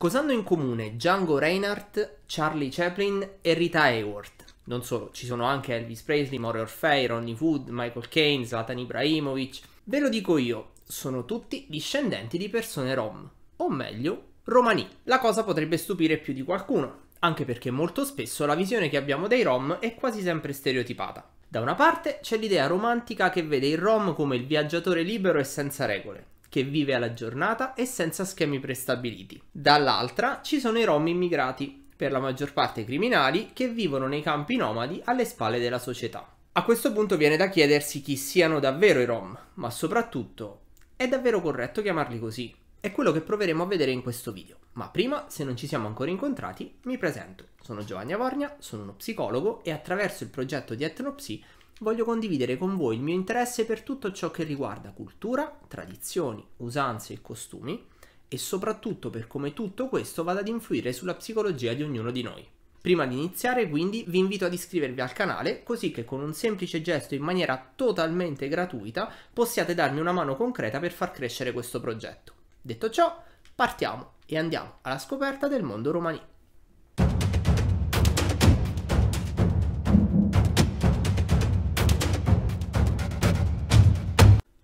Cos'hanno in comune Django Reinhardt, Charlie Chaplin e Rita Hayworth? Non solo, ci sono anche Elvis Presley, Maury Orfei, Ronnie Wood, Michael Kane, Zlatan Ibrahimovic. Ve lo dico io, sono tutti discendenti di persone rom, o meglio, romani. La cosa potrebbe stupire più di qualcuno, anche perché molto spesso la visione che abbiamo dei rom è quasi sempre stereotipata. Da una parte c'è l'idea romantica che vede il rom come il viaggiatore libero e senza regole, che vive alla giornata e senza schemi prestabiliti. Dall'altra ci sono i rom immigrati, per la maggior parte criminali, che vivono nei campi nomadi alle spalle della società. A questo punto viene da chiedersi chi siano davvero i rom, ma soprattutto è davvero corretto chiamarli così? È quello che proveremo a vedere in questo video. Ma prima, se non ci siamo ancora incontrati, mi presento. Sono Giovanni Avornia, sono uno psicologo e attraverso il progetto di Etnopsy voglio condividere con voi il mio interesse per tutto ciò che riguarda cultura, tradizioni, usanze e costumi e soprattutto per come tutto questo vada ad influire sulla psicologia di ognuno di noi. Prima di iniziare quindi vi invito ad iscrivervi al canale così che con un semplice gesto in maniera totalmente gratuita possiate darmi una mano concreta per far crescere questo progetto. Detto ciò, partiamo e andiamo alla scoperta del mondo romani.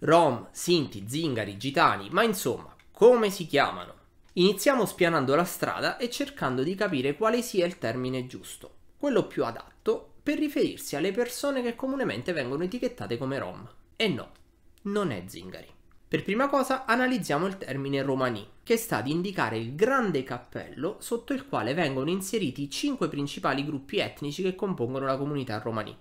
Rom, Sinti, Zingari, Gitani, ma insomma, come si chiamano? Iniziamo spianando la strada e cercando di capire quale sia il termine giusto, quello più adatto per riferirsi alle persone che comunemente vengono etichettate come Rom. E no, non è Zingari. Per prima cosa analizziamo il termine romani, che sta ad indicare il grande cappello sotto il quale vengono inseriti i cinque principali gruppi etnici che compongono la comunità romani.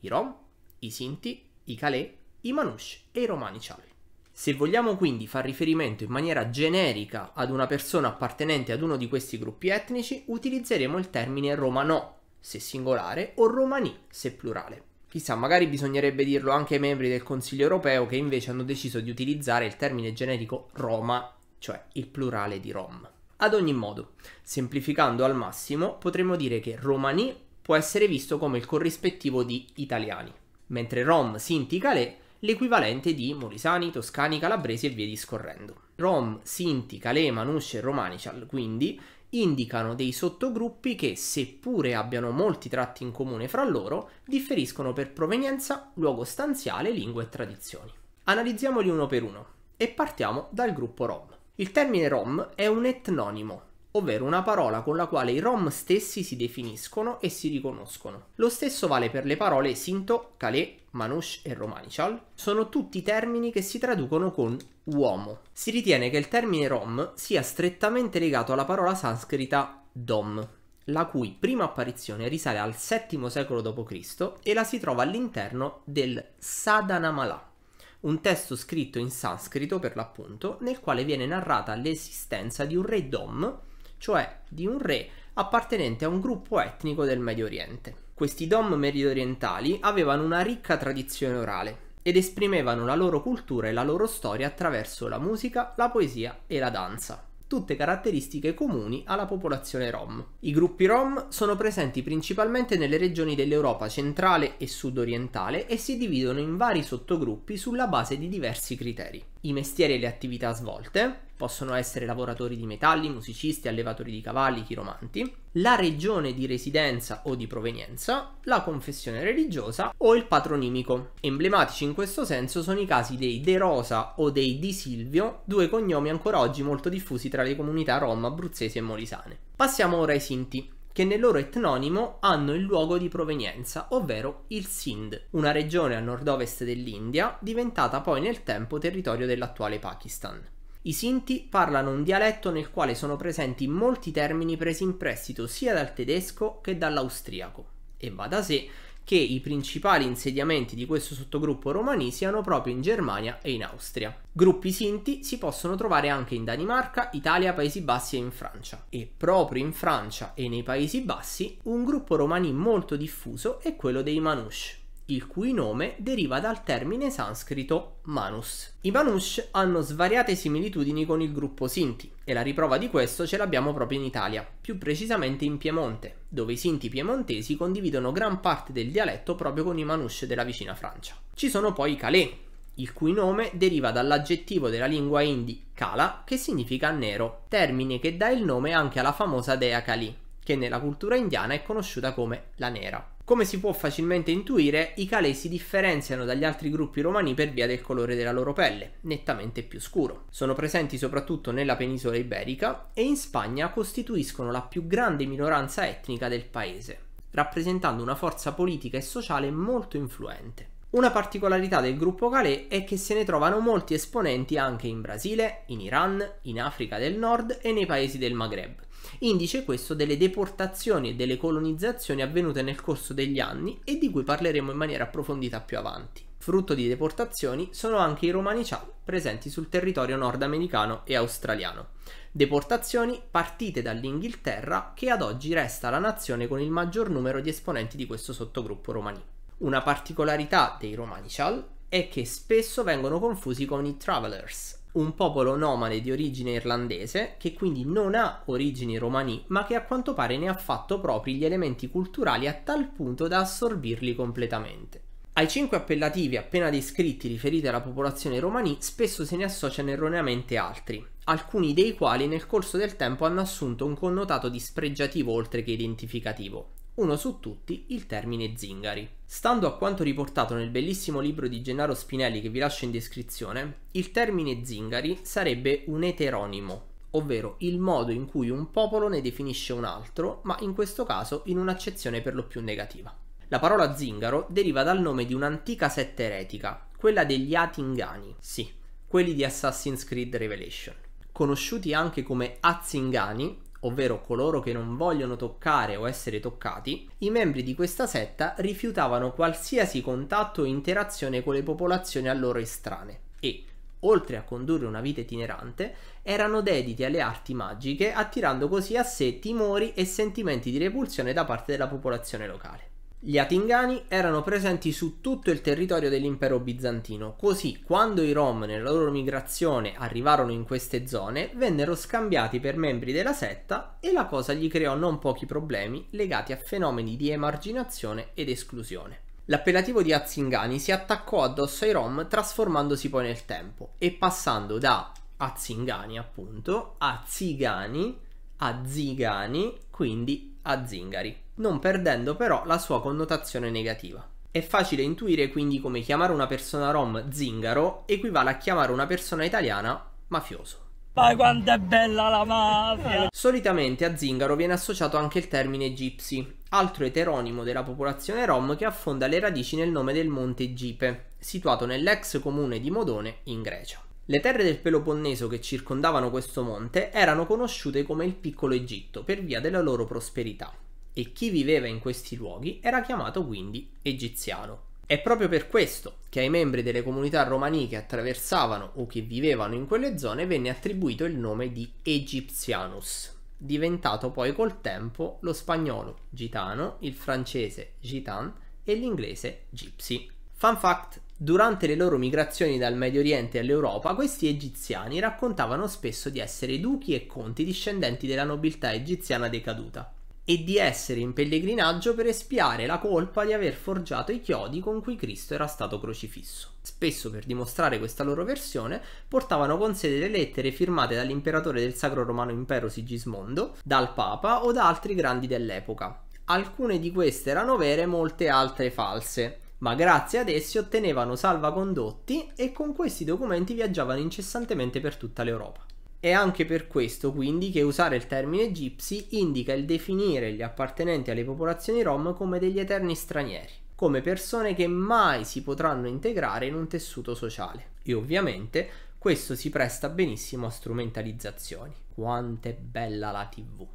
I Rom, i Sinti, i Calè, i Manush e i Romani Romanicial. Se vogliamo quindi far riferimento in maniera generica ad una persona appartenente ad uno di questi gruppi etnici, utilizzeremo il termine romano, se singolare, o romani, se plurale. Chissà, magari bisognerebbe dirlo anche ai membri del Consiglio europeo che invece hanno deciso di utilizzare il termine generico Roma, cioè il plurale di Rom. Ad ogni modo, semplificando al massimo, potremmo dire che romani può essere visto come il corrispettivo di italiani, mentre Rom, Sinti, Calais l'equivalente di molisani, toscani, calabresi e via discorrendo. Rom, Sinti, Calema, Nusce e Romanical, quindi, indicano dei sottogruppi che, seppure abbiano molti tratti in comune fra loro, differiscono per provenienza, luogo stanziale, lingua e tradizioni. Analizziamoli uno per uno e partiamo dal gruppo Rom. Il termine Rom è un etnonimo, ovvero una parola con la quale i rom stessi si definiscono e si riconoscono. Lo stesso vale per le parole Sinto, Calais, Manush e Romanichal, sono tutti termini che si traducono con uomo. Si ritiene che il termine rom sia strettamente legato alla parola sanscrita dom, la cui prima apparizione risale al VII secolo d.C. e la si trova all'interno del Sadhanamala, un testo scritto in sanscrito per l'appunto, nel quale viene narrata l'esistenza di un re Dom cioè di un re appartenente a un gruppo etnico del Medio Oriente. Questi Dom mediorientali avevano una ricca tradizione orale ed esprimevano la loro cultura e la loro storia attraverso la musica, la poesia e la danza tutte caratteristiche comuni alla popolazione rom. I gruppi rom sono presenti principalmente nelle regioni dell'Europa centrale e sud orientale e si dividono in vari sottogruppi sulla base di diversi criteri i mestieri e le attività svolte, possono essere lavoratori di metalli, musicisti, allevatori di cavalli, chiromanti, la regione di residenza o di provenienza, la confessione religiosa o il patronimico. Emblematici in questo senso sono i casi dei De Rosa o dei Di Silvio, due cognomi ancora oggi molto diffusi tra le comunità rom, abruzzesi e molisane. Passiamo ora ai Sinti che nel loro etnonimo hanno il luogo di provenienza, ovvero il Sindh, una regione a nord-ovest dell'India diventata poi nel tempo territorio dell'attuale Pakistan. I Sinti parlano un dialetto nel quale sono presenti molti termini presi in prestito sia dal tedesco che dall'austriaco e va da sé che i principali insediamenti di questo sottogruppo romani siano proprio in Germania e in Austria. Gruppi sinti si possono trovare anche in Danimarca, Italia, Paesi Bassi e in Francia. E proprio in Francia e nei Paesi Bassi un gruppo romani molto diffuso è quello dei Manouche il cui nome deriva dal termine sanscrito manus. I Manush hanno svariate similitudini con il gruppo Sinti e la riprova di questo ce l'abbiamo proprio in Italia, più precisamente in Piemonte, dove i Sinti piemontesi condividono gran parte del dialetto proprio con i Manush della vicina Francia. Ci sono poi i Calais, il cui nome deriva dall'aggettivo della lingua hindi Kala, che significa nero, termine che dà il nome anche alla famosa dea Kali, che nella cultura indiana è conosciuta come la nera. Come si può facilmente intuire, i calei si differenziano dagli altri gruppi romani per via del colore della loro pelle, nettamente più scuro. Sono presenti soprattutto nella penisola iberica e in Spagna costituiscono la più grande minoranza etnica del paese, rappresentando una forza politica e sociale molto influente. Una particolarità del gruppo Calè è che se ne trovano molti esponenti anche in Brasile, in Iran, in Africa del Nord e nei paesi del Maghreb, indice questo delle deportazioni e delle colonizzazioni avvenute nel corso degli anni e di cui parleremo in maniera approfondita più avanti. Frutto di deportazioni sono anche i romani ciao presenti sul territorio nordamericano e australiano. Deportazioni partite dall'Inghilterra che ad oggi resta la nazione con il maggior numero di esponenti di questo sottogruppo romani. Una particolarità dei romani cial è che spesso vengono confusi con i travelers, un popolo nomade di origine irlandese che quindi non ha origini romani ma che a quanto pare ne ha fatto propri gli elementi culturali a tal punto da assorbirli completamente. Ai cinque appellativi appena descritti riferiti alla popolazione romani spesso se ne associano erroneamente altri, alcuni dei quali nel corso del tempo hanno assunto un connotato dispregiativo oltre che identificativo uno su tutti il termine zingari. Stando a quanto riportato nel bellissimo libro di Gennaro Spinelli che vi lascio in descrizione, il termine zingari sarebbe un eteronimo, ovvero il modo in cui un popolo ne definisce un altro, ma in questo caso in un'accezione per lo più negativa. La parola zingaro deriva dal nome di un'antica setta eretica, quella degli Atingani, sì, quelli di Assassin's Creed Revelation. Conosciuti anche come Azzingani, ovvero coloro che non vogliono toccare o essere toccati, i membri di questa setta rifiutavano qualsiasi contatto o interazione con le popolazioni a loro estranee e, oltre a condurre una vita itinerante, erano dediti alle arti magiche, attirando così a sé timori e sentimenti di repulsione da parte della popolazione locale. Gli Atingani erano presenti su tutto il territorio dell'impero bizantino, così quando i Rom nella loro migrazione arrivarono in queste zone vennero scambiati per membri della setta e la cosa gli creò non pochi problemi legati a fenomeni di emarginazione ed esclusione. L'appellativo di Azingani si attaccò addosso ai Rom trasformandosi poi nel tempo e passando da Azingani appunto a Zigani a Zigani, quindi a zingari, non perdendo però la sua connotazione negativa. È facile intuire quindi come chiamare una persona rom zingaro equivale a chiamare una persona italiana mafioso. Ma quanto è bella la mafia! Solitamente a zingaro viene associato anche il termine gypsy, altro eteronimo della popolazione rom che affonda le radici nel nome del monte Gipe, situato nell'ex comune di Modone in Grecia. Le terre del Peloponneso che circondavano questo monte erano conosciute come il Piccolo Egitto per via della loro prosperità e chi viveva in questi luoghi era chiamato quindi egiziano. È proprio per questo che ai membri delle comunità romani che attraversavano o che vivevano in quelle zone venne attribuito il nome di Egyptianus, diventato poi col tempo lo spagnolo gitano, il francese gitan e l'inglese gypsy. Fun fact, Durante le loro migrazioni dal Medio Oriente all'Europa, questi egiziani raccontavano spesso di essere duchi e conti discendenti della nobiltà egiziana decaduta e di essere in pellegrinaggio per espiare la colpa di aver forgiato i chiodi con cui Cristo era stato crocifisso. Spesso per dimostrare questa loro versione portavano con sé delle lettere firmate dall'imperatore del Sacro Romano Impero Sigismondo, dal Papa o da altri grandi dell'epoca. Alcune di queste erano vere, molte altre false ma grazie ad essi ottenevano salvacondotti e con questi documenti viaggiavano incessantemente per tutta l'Europa. È anche per questo quindi che usare il termine gypsy indica il definire gli appartenenti alle popolazioni rom come degli eterni stranieri, come persone che mai si potranno integrare in un tessuto sociale. E ovviamente questo si presta benissimo a strumentalizzazioni. Quanto è bella la TV!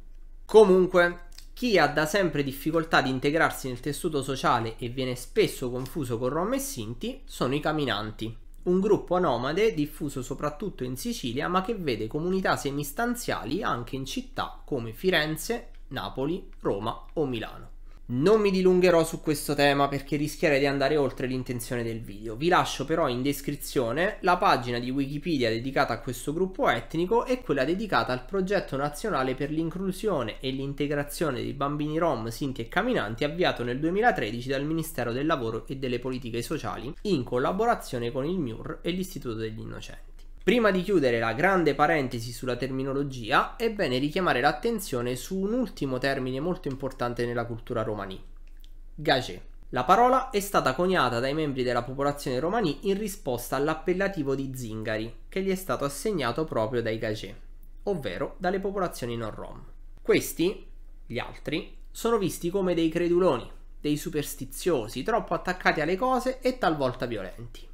Comunque, chi ha da sempre difficoltà di integrarsi nel tessuto sociale e viene spesso confuso con Rom e Sinti sono i Caminanti, un gruppo nomade diffuso soprattutto in Sicilia ma che vede comunità semistanziali anche in città come Firenze, Napoli, Roma o Milano. Non mi dilungherò su questo tema perché rischierei di andare oltre l'intenzione del video. Vi lascio però in descrizione la pagina di Wikipedia dedicata a questo gruppo etnico e quella dedicata al progetto nazionale per l'inclusione e l'integrazione dei bambini rom, sinti e camminanti avviato nel 2013 dal Ministero del Lavoro e delle Politiche Sociali in collaborazione con il MIUR e l'Istituto degli Innocenti. Prima di chiudere la grande parentesi sulla terminologia, è bene richiamare l'attenzione su un ultimo termine molto importante nella cultura romani, gage. La parola è stata coniata dai membri della popolazione romani in risposta all'appellativo di zingari che gli è stato assegnato proprio dai gage, ovvero dalle popolazioni non rom. Questi, gli altri, sono visti come dei creduloni, dei superstiziosi, troppo attaccati alle cose e talvolta violenti.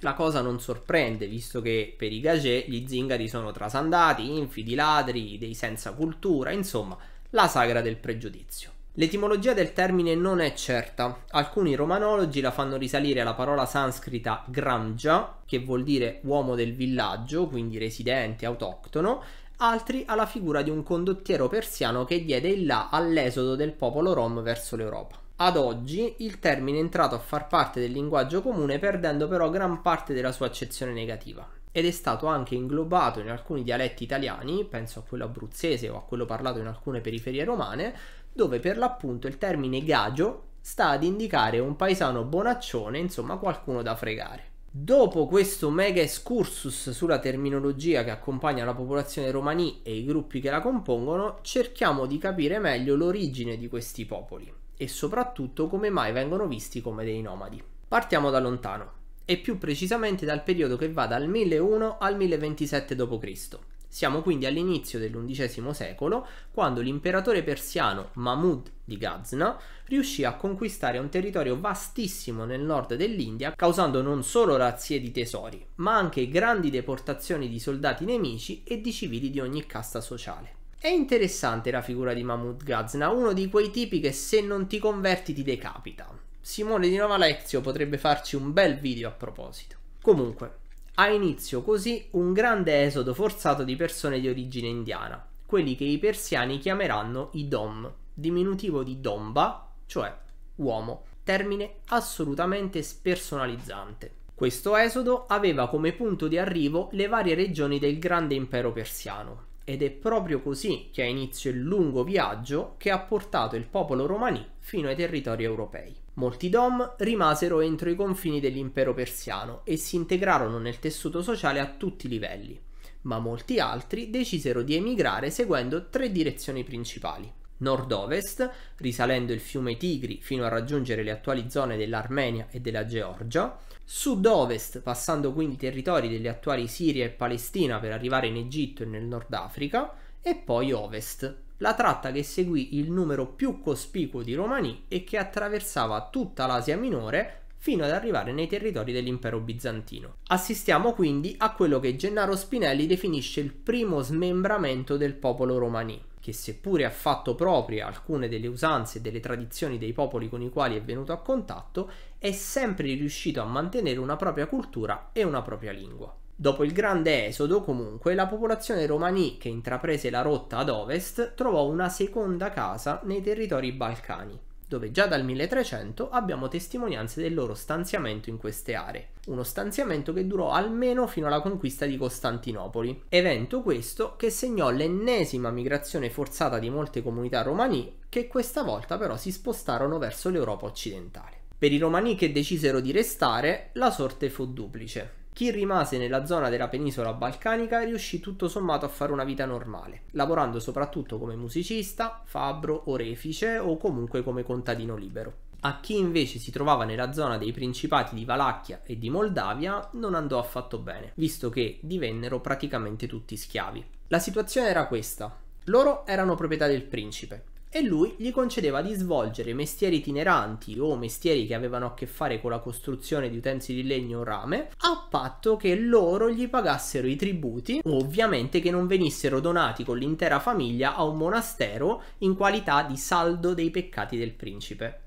La cosa non sorprende, visto che per i Gagé gli zingari sono trasandati, infidi, ladri, dei senza cultura, insomma, la sagra del pregiudizio. L'etimologia del termine non è certa, alcuni romanologi la fanno risalire alla parola sanscrita gramgia, che vuol dire uomo del villaggio, quindi residente, autoctono, altri alla figura di un condottiero persiano che diede il là all'esodo del popolo rom verso l'Europa. Ad oggi il termine è entrato a far parte del linguaggio comune perdendo però gran parte della sua accezione negativa ed è stato anche inglobato in alcuni dialetti italiani, penso a quello abruzzese o a quello parlato in alcune periferie romane, dove per l'appunto il termine gagio sta ad indicare un paesano bonaccione, insomma qualcuno da fregare. Dopo questo mega excursus sulla terminologia che accompagna la popolazione romani e i gruppi che la compongono, cerchiamo di capire meglio l'origine di questi popoli e soprattutto come mai vengono visti come dei nomadi. Partiamo da lontano, e più precisamente dal periodo che va dal 1001 al 1027 d.C. Siamo quindi all'inizio dell'undicesimo secolo, quando l'imperatore persiano Mahmud di Ghazna riuscì a conquistare un territorio vastissimo nel nord dell'India, causando non solo razzie di tesori, ma anche grandi deportazioni di soldati nemici e di civili di ogni casta sociale. È interessante la figura di Mahmoud Gazna, uno di quei tipi che se non ti converti ti decapita. Simone di Nova Lezio potrebbe farci un bel video a proposito. Comunque, ha inizio così un grande esodo forzato di persone di origine indiana, quelli che i persiani chiameranno i Dom, diminutivo di Domba, cioè uomo, termine assolutamente spersonalizzante. Questo esodo aveva come punto di arrivo le varie regioni del grande impero persiano, ed è proprio così che ha inizio il lungo viaggio che ha portato il popolo romani fino ai territori europei. Molti Dom rimasero entro i confini dell'impero persiano e si integrarono nel tessuto sociale a tutti i livelli, ma molti altri decisero di emigrare seguendo tre direzioni principali nord-ovest, risalendo il fiume Tigri fino a raggiungere le attuali zone dell'Armenia e della Georgia, sud-ovest, passando quindi i territori delle attuali Siria e Palestina per arrivare in Egitto e nel Nord Africa, e poi ovest, la tratta che seguì il numero più cospicuo di romani e che attraversava tutta l'Asia minore fino ad arrivare nei territori dell'impero bizantino. Assistiamo quindi a quello che Gennaro Spinelli definisce il primo smembramento del popolo romani, che seppure ha fatto proprie alcune delle usanze e delle tradizioni dei popoli con i quali è venuto a contatto, è sempre riuscito a mantenere una propria cultura e una propria lingua. Dopo il grande esodo, comunque, la popolazione romani che intraprese la rotta ad ovest trovò una seconda casa nei territori balcani dove già dal 1300 abbiamo testimonianze del loro stanziamento in queste aree, uno stanziamento che durò almeno fino alla conquista di Costantinopoli, evento questo che segnò l'ennesima migrazione forzata di molte comunità romani che questa volta però si spostarono verso l'Europa occidentale. Per i romani che decisero di restare, la sorte fu duplice. Chi rimase nella zona della penisola balcanica riuscì tutto sommato a fare una vita normale, lavorando soprattutto come musicista, fabbro, orefice o comunque come contadino libero. A chi invece si trovava nella zona dei principati di Valacchia e di Moldavia non andò affatto bene, visto che divennero praticamente tutti schiavi. La situazione era questa. Loro erano proprietà del principe, e lui gli concedeva di svolgere mestieri itineranti o mestieri che avevano a che fare con la costruzione di utensili di legno o rame, a patto che loro gli pagassero i tributi, ovviamente che non venissero donati con l'intera famiglia a un monastero in qualità di saldo dei peccati del principe.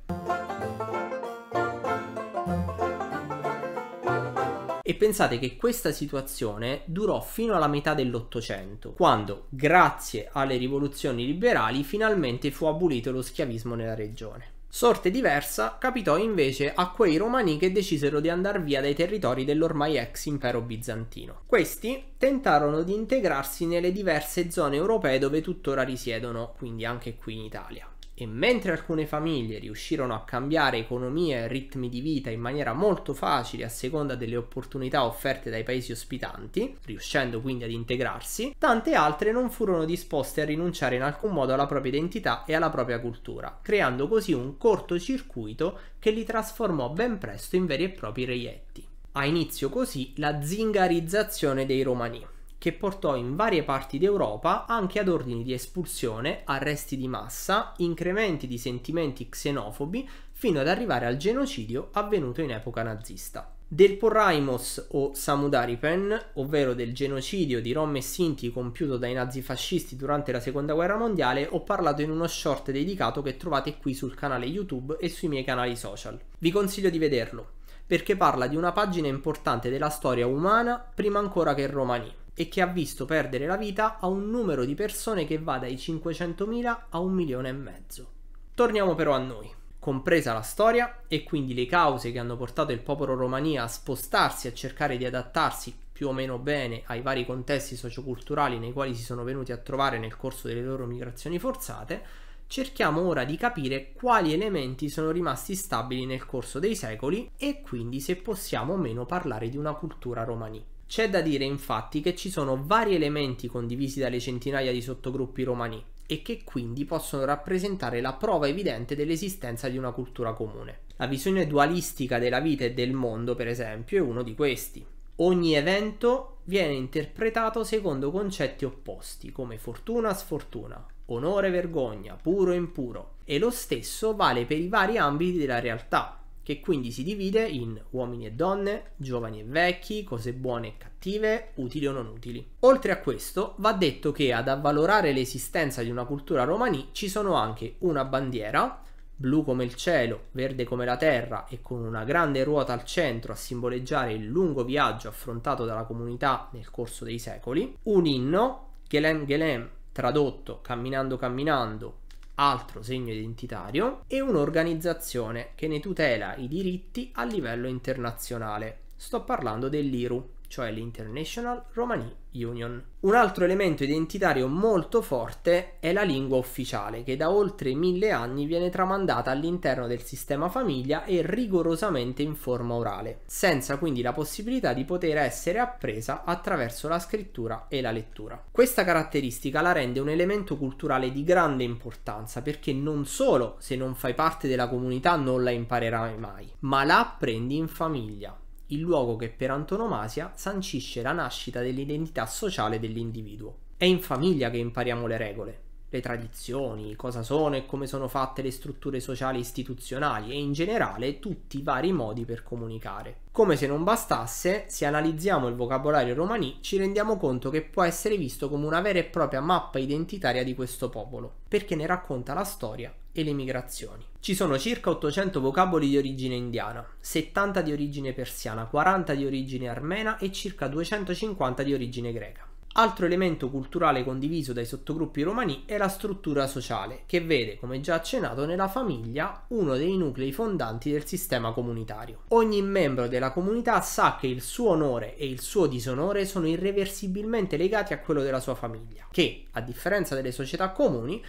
e pensate che questa situazione durò fino alla metà dell'Ottocento, quando, grazie alle rivoluzioni liberali, finalmente fu abolito lo schiavismo nella regione. Sorte diversa capitò invece a quei romani che decisero di andare via dai territori dell'ormai ex impero bizantino. Questi tentarono di integrarsi nelle diverse zone europee dove tuttora risiedono, quindi anche qui in Italia. E mentre alcune famiglie riuscirono a cambiare economia e ritmi di vita in maniera molto facile a seconda delle opportunità offerte dai paesi ospitanti, riuscendo quindi ad integrarsi, tante altre non furono disposte a rinunciare in alcun modo alla propria identità e alla propria cultura, creando così un cortocircuito che li trasformò ben presto in veri e propri reietti. Ha inizio così la zingarizzazione dei romani che portò in varie parti d'Europa anche ad ordini di espulsione, arresti di massa, incrementi di sentimenti xenofobi, fino ad arrivare al genocidio avvenuto in epoca nazista. Del Porraimos o Samudaripen, ovvero del genocidio di Rom e Sinti compiuto dai nazifascisti durante la seconda guerra mondiale, ho parlato in uno short dedicato che trovate qui sul canale YouTube e sui miei canali social. Vi consiglio di vederlo, perché parla di una pagina importante della storia umana prima ancora che romani e che ha visto perdere la vita a un numero di persone che va dai 500.000 a un milione e mezzo. Torniamo però a noi, compresa la storia e quindi le cause che hanno portato il popolo romania a spostarsi e a cercare di adattarsi più o meno bene ai vari contesti socioculturali nei quali si sono venuti a trovare nel corso delle loro migrazioni forzate, cerchiamo ora di capire quali elementi sono rimasti stabili nel corso dei secoli e quindi se possiamo o meno parlare di una cultura romani. C'è da dire infatti che ci sono vari elementi condivisi dalle centinaia di sottogruppi romani e che quindi possono rappresentare la prova evidente dell'esistenza di una cultura comune. La visione dualistica della vita e del mondo, per esempio, è uno di questi. Ogni evento viene interpretato secondo concetti opposti, come fortuna, sfortuna, onore, vergogna, puro, impuro, e lo stesso vale per i vari ambiti della realtà, che quindi si divide in uomini e donne, giovani e vecchi, cose buone e cattive, utili o non utili. Oltre a questo, va detto che ad avvalorare l'esistenza di una cultura romani ci sono anche una bandiera, blu come il cielo, verde come la terra e con una grande ruota al centro a simboleggiare il lungo viaggio affrontato dalla comunità nel corso dei secoli, un inno, Gelem Gelem, tradotto camminando camminando, altro segno identitario, e un'organizzazione che ne tutela i diritti a livello internazionale. Sto parlando dell'IRU, cioè l'International Romani Union. Un altro elemento identitario molto forte è la lingua ufficiale, che da oltre mille anni viene tramandata all'interno del sistema famiglia e rigorosamente in forma orale, senza quindi la possibilità di poter essere appresa attraverso la scrittura e la lettura. Questa caratteristica la rende un elemento culturale di grande importanza perché non solo se non fai parte della comunità non la imparerai mai, ma la apprendi in famiglia il luogo che per antonomasia sancisce la nascita dell'identità sociale dell'individuo. È in famiglia che impariamo le regole, le tradizioni, cosa sono e come sono fatte le strutture sociali e istituzionali e in generale tutti i vari modi per comunicare. Come se non bastasse, se analizziamo il vocabolario romani ci rendiamo conto che può essere visto come una vera e propria mappa identitaria di questo popolo, perché ne racconta la storia e le migrazioni. Ci sono circa 800 vocaboli di origine indiana, 70 di origine persiana, 40 di origine armena e circa 250 di origine greca. Altro elemento culturale condiviso dai sottogruppi romani è la struttura sociale, che vede, come già accennato, nella famiglia uno dei nuclei fondanti del sistema comunitario. Ogni membro della comunità sa che il suo onore e il suo disonore sono irreversibilmente legati a quello della sua famiglia, che, a differenza delle società comuni,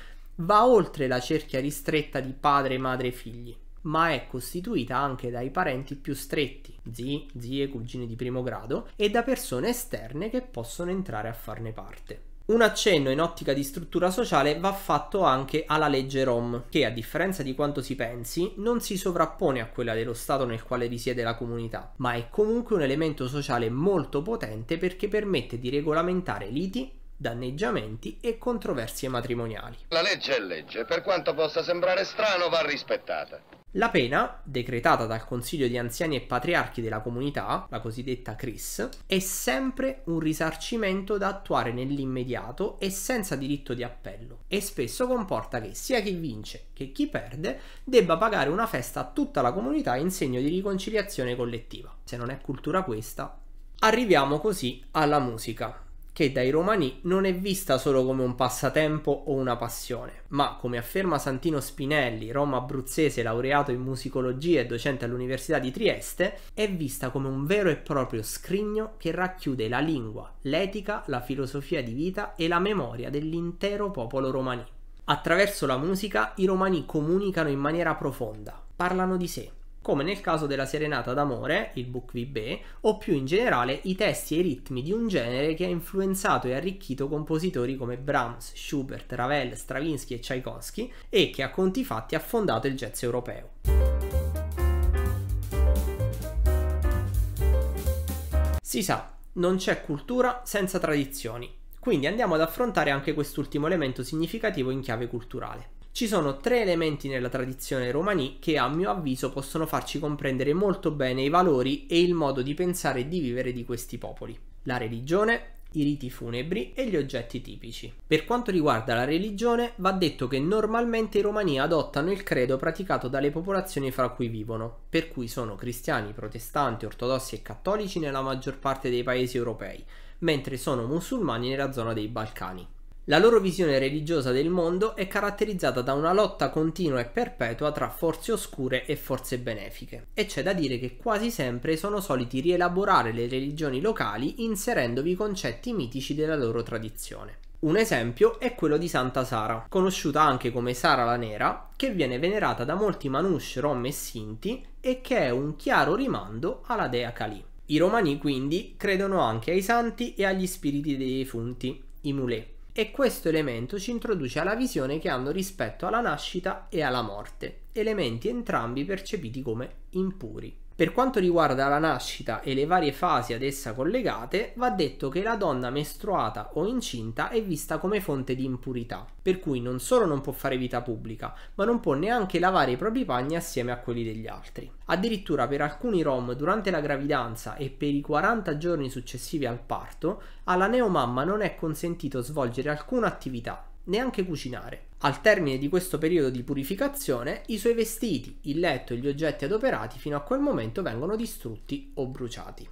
va oltre la cerchia ristretta di padre, madre e figli ma è costituita anche dai parenti più stretti, zii, zie, cugini di primo grado, e da persone esterne che possono entrare a farne parte. Un accenno in ottica di struttura sociale va fatto anche alla legge Rom, che a differenza di quanto si pensi non si sovrappone a quella dello Stato nel quale risiede la comunità, ma è comunque un elemento sociale molto potente perché permette di regolamentare liti, danneggiamenti e controversie matrimoniali. La legge è legge, per quanto possa sembrare strano va rispettata. La pena, decretata dal Consiglio di Anziani e Patriarchi della Comunità, la cosiddetta CRIS, è sempre un risarcimento da attuare nell'immediato e senza diritto di appello e spesso comporta che sia chi vince che chi perde debba pagare una festa a tutta la comunità in segno di riconciliazione collettiva. Se non è cultura questa, arriviamo così alla musica che dai romani non è vista solo come un passatempo o una passione, ma come afferma Santino Spinelli, Roma abruzzese laureato in musicologia e docente all'Università di Trieste, è vista come un vero e proprio scrigno che racchiude la lingua, l'etica, la filosofia di vita e la memoria dell'intero popolo romani. Attraverso la musica i romani comunicano in maniera profonda, parlano di sé, come nel caso della Serenata d'amore, il book VB, o più in generale i testi e i ritmi di un genere che ha influenzato e arricchito compositori come Brahms, Schubert, Ravel, Stravinsky e Tchaikovsky e che a conti fatti ha fondato il jazz europeo. Si sa, non c'è cultura senza tradizioni, quindi andiamo ad affrontare anche quest'ultimo elemento significativo in chiave culturale. Ci sono tre elementi nella tradizione romani che a mio avviso possono farci comprendere molto bene i valori e il modo di pensare e di vivere di questi popoli. La religione, i riti funebri e gli oggetti tipici. Per quanto riguarda la religione, va detto che normalmente i romani adottano il credo praticato dalle popolazioni fra cui vivono, per cui sono cristiani, protestanti, ortodossi e cattolici nella maggior parte dei paesi europei, mentre sono musulmani nella zona dei Balcani. La loro visione religiosa del mondo è caratterizzata da una lotta continua e perpetua tra forze oscure e forze benefiche, e c'è da dire che quasi sempre sono soliti rielaborare le religioni locali inserendovi concetti mitici della loro tradizione. Un esempio è quello di Santa Sara, conosciuta anche come Sara la Nera, che viene venerata da molti Manush, Rom e Sinti e che è un chiaro rimando alla dea Kali. I romani quindi credono anche ai santi e agli spiriti dei defunti, i mulè, e questo elemento ci introduce alla visione che hanno rispetto alla nascita e alla morte, elementi entrambi percepiti come impuri. Per quanto riguarda la nascita e le varie fasi ad essa collegate, va detto che la donna mestruata o incinta è vista come fonte di impurità, per cui non solo non può fare vita pubblica, ma non può neanche lavare i propri panni assieme a quelli degli altri. Addirittura per alcuni rom durante la gravidanza e per i 40 giorni successivi al parto, alla neomamma non è consentito svolgere alcuna attività, neanche cucinare. Al termine di questo periodo di purificazione, i suoi vestiti, il letto e gli oggetti adoperati fino a quel momento vengono distrutti o bruciati.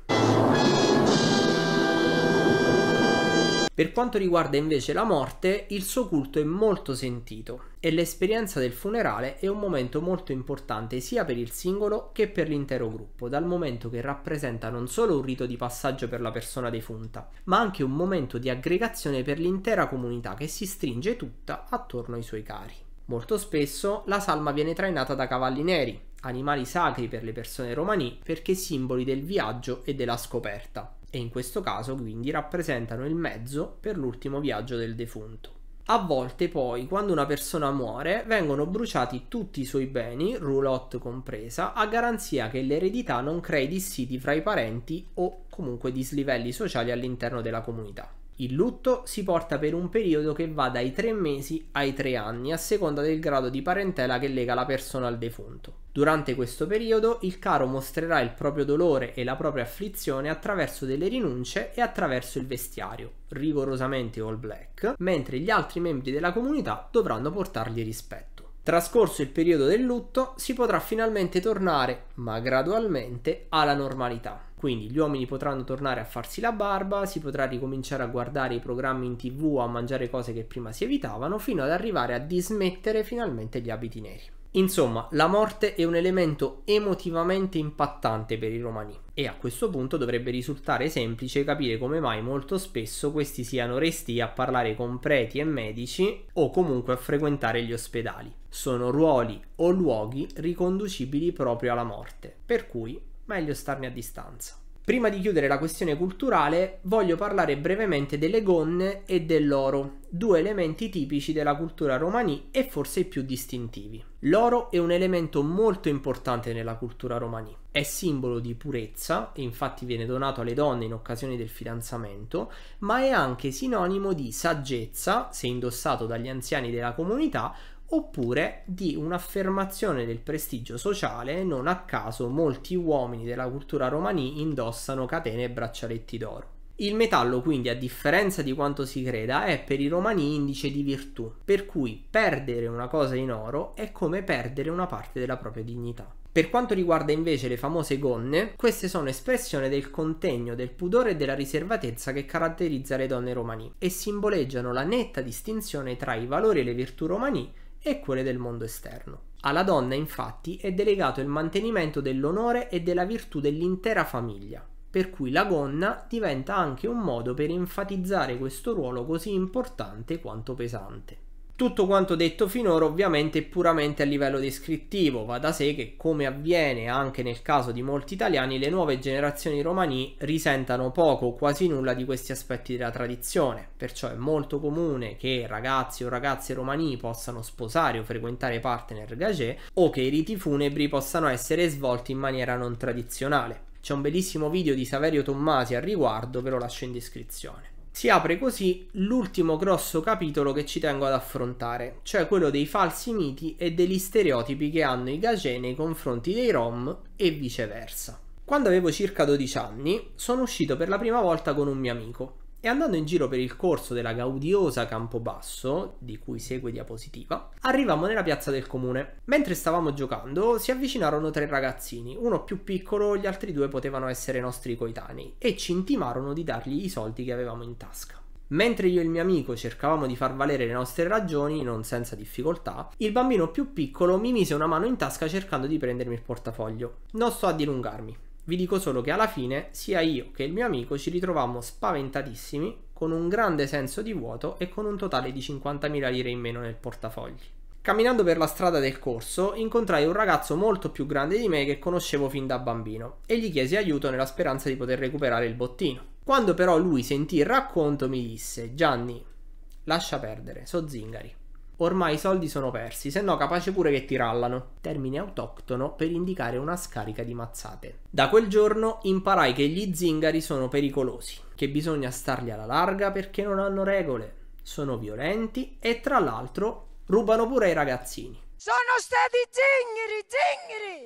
Per quanto riguarda invece la morte, il suo culto è molto sentito e l'esperienza del funerale è un momento molto importante sia per il singolo che per l'intero gruppo, dal momento che rappresenta non solo un rito di passaggio per la persona defunta, ma anche un momento di aggregazione per l'intera comunità che si stringe tutta attorno ai suoi cari. Molto spesso la salma viene trainata da cavalli neri, animali sacri per le persone romani perché simboli del viaggio e della scoperta e in questo caso quindi rappresentano il mezzo per l'ultimo viaggio del defunto. A volte poi, quando una persona muore, vengono bruciati tutti i suoi beni, roulotte compresa, a garanzia che l'eredità non crei dissidi fra i parenti o comunque dislivelli sociali all'interno della comunità. Il lutto si porta per un periodo che va dai 3 mesi ai 3 anni, a seconda del grado di parentela che lega la persona al defunto. Durante questo periodo il caro mostrerà il proprio dolore e la propria afflizione attraverso delle rinunce e attraverso il vestiario, rigorosamente all black, mentre gli altri membri della comunità dovranno portargli rispetto. Trascorso il periodo del lutto si potrà finalmente tornare, ma gradualmente, alla normalità. Quindi gli uomini potranno tornare a farsi la barba, si potrà ricominciare a guardare i programmi in tv, a mangiare cose che prima si evitavano, fino ad arrivare a dismettere finalmente gli abiti neri. Insomma, la morte è un elemento emotivamente impattante per i romani e a questo punto dovrebbe risultare semplice capire come mai molto spesso questi siano resti a parlare con preti e medici o comunque a frequentare gli ospedali. Sono ruoli o luoghi riconducibili proprio alla morte, per cui meglio starne a distanza. Prima di chiudere la questione culturale, voglio parlare brevemente delle gonne e dell'oro, due elementi tipici della cultura romani e forse i più distintivi. L'oro è un elemento molto importante nella cultura romani. È simbolo di purezza, e infatti viene donato alle donne in occasione del fidanzamento, ma è anche sinonimo di saggezza, se indossato dagli anziani della comunità, oppure di un'affermazione del prestigio sociale, non a caso molti uomini della cultura romani indossano catene e braccialetti d'oro. Il metallo quindi, a differenza di quanto si creda, è per i romani indice di virtù, per cui perdere una cosa in oro è come perdere una parte della propria dignità. Per quanto riguarda invece le famose gonne, queste sono espressione del contegno, del pudore e della riservatezza che caratterizza le donne romani e simboleggiano la netta distinzione tra i valori e le virtù romani e quelle del mondo esterno. Alla donna infatti è delegato il mantenimento dell'onore e della virtù dell'intera famiglia, per cui la gonna diventa anche un modo per enfatizzare questo ruolo così importante quanto pesante. Tutto quanto detto finora ovviamente è puramente a livello descrittivo, va da sé che come avviene anche nel caso di molti italiani le nuove generazioni romani risentano poco o quasi nulla di questi aspetti della tradizione, perciò è molto comune che ragazzi o ragazze romani possano sposare o frequentare partner gagé o che i riti funebri possano essere svolti in maniera non tradizionale. C'è un bellissimo video di Saverio Tommasi al riguardo, ve lo lascio in descrizione. Si apre così l'ultimo grosso capitolo che ci tengo ad affrontare, cioè quello dei falsi miti e degli stereotipi che hanno i Gagè nei confronti dei Rom e viceversa. Quando avevo circa 12 anni sono uscito per la prima volta con un mio amico e andando in giro per il corso della gaudiosa Campobasso, di cui segue diapositiva, arrivammo nella piazza del comune. Mentre stavamo giocando si avvicinarono tre ragazzini, uno più piccolo, gli altri due potevano essere nostri coetanei, e ci intimarono di dargli i soldi che avevamo in tasca. Mentre io e il mio amico cercavamo di far valere le nostre ragioni, non senza difficoltà, il bambino più piccolo mi mise una mano in tasca cercando di prendermi il portafoglio. Non sto a dilungarmi. Vi dico solo che alla fine sia io che il mio amico ci ritrovammo spaventatissimi, con un grande senso di vuoto e con un totale di 50.000 lire in meno nel portafogli. Camminando per la strada del corso incontrai un ragazzo molto più grande di me che conoscevo fin da bambino e gli chiesi aiuto nella speranza di poter recuperare il bottino. Quando però lui sentì il racconto mi disse Gianni, lascia perdere, so zingari. Ormai i soldi sono persi, se no capace pure che ti rallano. Termine autoctono per indicare una scarica di mazzate. Da quel giorno imparai che gli zingari sono pericolosi, che bisogna starli alla larga perché non hanno regole, sono violenti e tra l'altro rubano pure ai ragazzini. Sono stati zingari,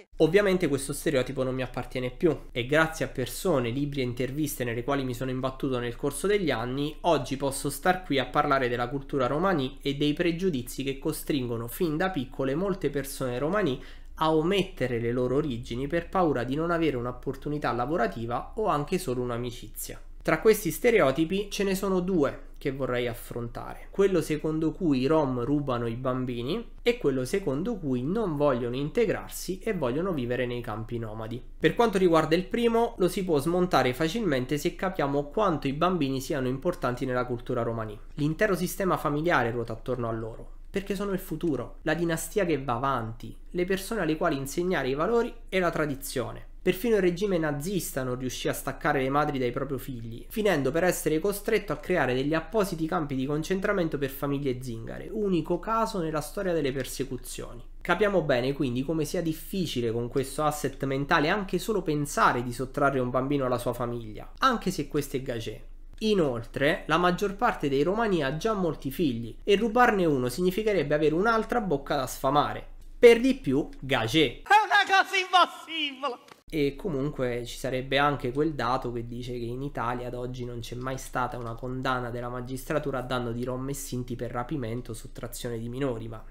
zingari! Ovviamente questo stereotipo non mi appartiene più e grazie a persone, libri e interviste nelle quali mi sono imbattuto nel corso degli anni, oggi posso star qui a parlare della cultura romani e dei pregiudizi che costringono fin da piccole molte persone romani a omettere le loro origini per paura di non avere un'opportunità lavorativa o anche solo un'amicizia. Tra questi stereotipi ce ne sono due che vorrei affrontare. Quello secondo cui i rom rubano i bambini e quello secondo cui non vogliono integrarsi e vogliono vivere nei campi nomadi. Per quanto riguarda il primo, lo si può smontare facilmente se capiamo quanto i bambini siano importanti nella cultura romani. L'intero sistema familiare ruota attorno a loro, perché sono il futuro, la dinastia che va avanti, le persone alle quali insegnare i valori e la tradizione. Perfino il regime nazista non riuscì a staccare le madri dai propri figli, finendo per essere costretto a creare degli appositi campi di concentramento per famiglie zingare, unico caso nella storia delle persecuzioni. Capiamo bene quindi come sia difficile con questo asset mentale anche solo pensare di sottrarre un bambino alla sua famiglia, anche se questo è gagé. Inoltre, la maggior parte dei romani ha già molti figli e rubarne uno significherebbe avere un'altra bocca da sfamare. Per di più, gagé. È una cosa impossibile! e comunque ci sarebbe anche quel dato che dice che in Italia ad oggi non c'è mai stata una condanna della magistratura a danno di Rom e Sinti per rapimento o sottrazione di minori, ma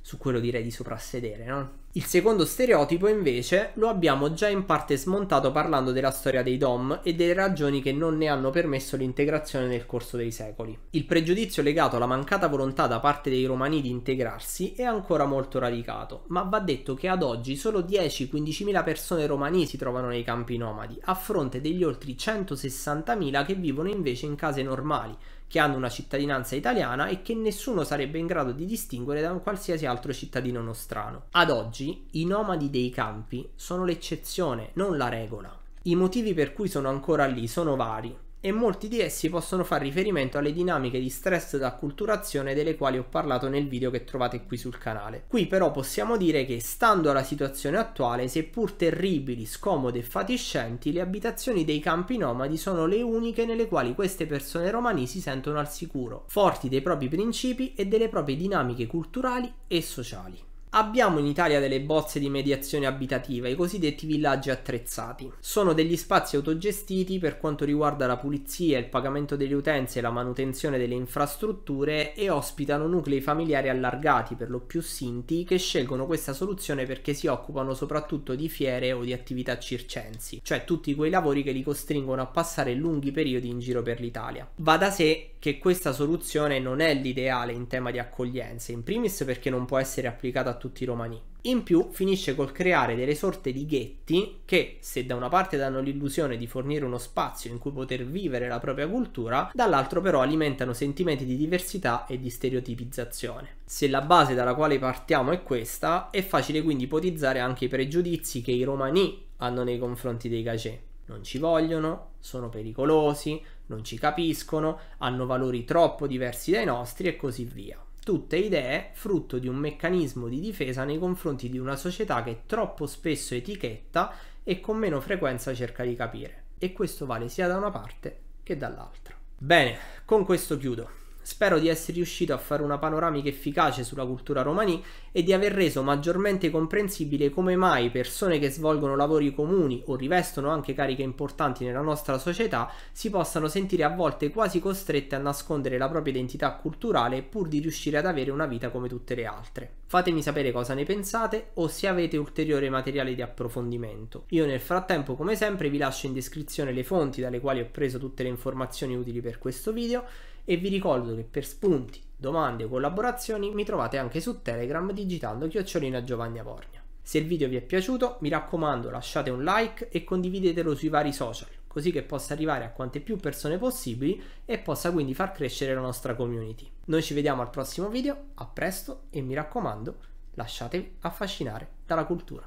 su quello direi di soprassedere, no? Il secondo stereotipo invece lo abbiamo già in parte smontato parlando della storia dei Dom e delle ragioni che non ne hanno permesso l'integrazione nel corso dei secoli. Il pregiudizio legato alla mancata volontà da parte dei romani di integrarsi è ancora molto radicato, ma va detto che ad oggi solo 10 15000 persone romani si trovano nei campi nomadi, a fronte degli oltre 160.000 che vivono invece in case normali, che hanno una cittadinanza italiana e che nessuno sarebbe in grado di distinguere da un qualsiasi altro cittadino nostrano. Ad oggi oggi i nomadi dei campi sono l'eccezione, non la regola. I motivi per cui sono ancora lì sono vari e molti di essi possono fare riferimento alle dinamiche di stress ed acculturazione delle quali ho parlato nel video che trovate qui sul canale. Qui però possiamo dire che, stando alla situazione attuale, seppur terribili, scomode e fatiscenti, le abitazioni dei campi nomadi sono le uniche nelle quali queste persone romani si sentono al sicuro, forti dei propri principi e delle proprie dinamiche culturali e sociali. Abbiamo in Italia delle bozze di mediazione abitativa, i cosiddetti villaggi attrezzati. Sono degli spazi autogestiti per quanto riguarda la pulizia, il pagamento delle utenze e la manutenzione delle infrastrutture e ospitano nuclei familiari allargati, per lo più sinti, che scelgono questa soluzione perché si occupano soprattutto di fiere o di attività circensi, cioè tutti quei lavori che li costringono a passare lunghi periodi in giro per l'Italia. Va da sé che questa soluzione non è l'ideale in tema di accoglienza, in primis perché non può essere applicata a tutti i romani. In più finisce col creare delle sorte di ghetti che, se da una parte danno l'illusione di fornire uno spazio in cui poter vivere la propria cultura, dall'altro però alimentano sentimenti di diversità e di stereotipizzazione. Se la base dalla quale partiamo è questa, è facile quindi ipotizzare anche i pregiudizi che i romani hanno nei confronti dei cacè. Non ci vogliono, sono pericolosi, non ci capiscono, hanno valori troppo diversi dai nostri e così via. Tutte idee frutto di un meccanismo di difesa nei confronti di una società che troppo spesso etichetta e con meno frequenza cerca di capire. E questo vale sia da una parte che dall'altra. Bene, con questo chiudo. Spero di essere riuscito a fare una panoramica efficace sulla cultura romani e di aver reso maggiormente comprensibile come mai persone che svolgono lavori comuni o rivestono anche cariche importanti nella nostra società si possano sentire a volte quasi costrette a nascondere la propria identità culturale pur di riuscire ad avere una vita come tutte le altre. Fatemi sapere cosa ne pensate o se avete ulteriore materiale di approfondimento. Io nel frattempo come sempre vi lascio in descrizione le fonti dalle quali ho preso tutte le informazioni utili per questo video e vi ricordo che per spunti, domande o collaborazioni mi trovate anche su Telegram digitando chiocciolina Giovanni Avornia. Se il video vi è piaciuto mi raccomando lasciate un like e condividetelo sui vari social così che possa arrivare a quante più persone possibili e possa quindi far crescere la nostra community. Noi ci vediamo al prossimo video, a presto e mi raccomando lasciatevi affascinare dalla cultura.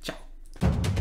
Ciao!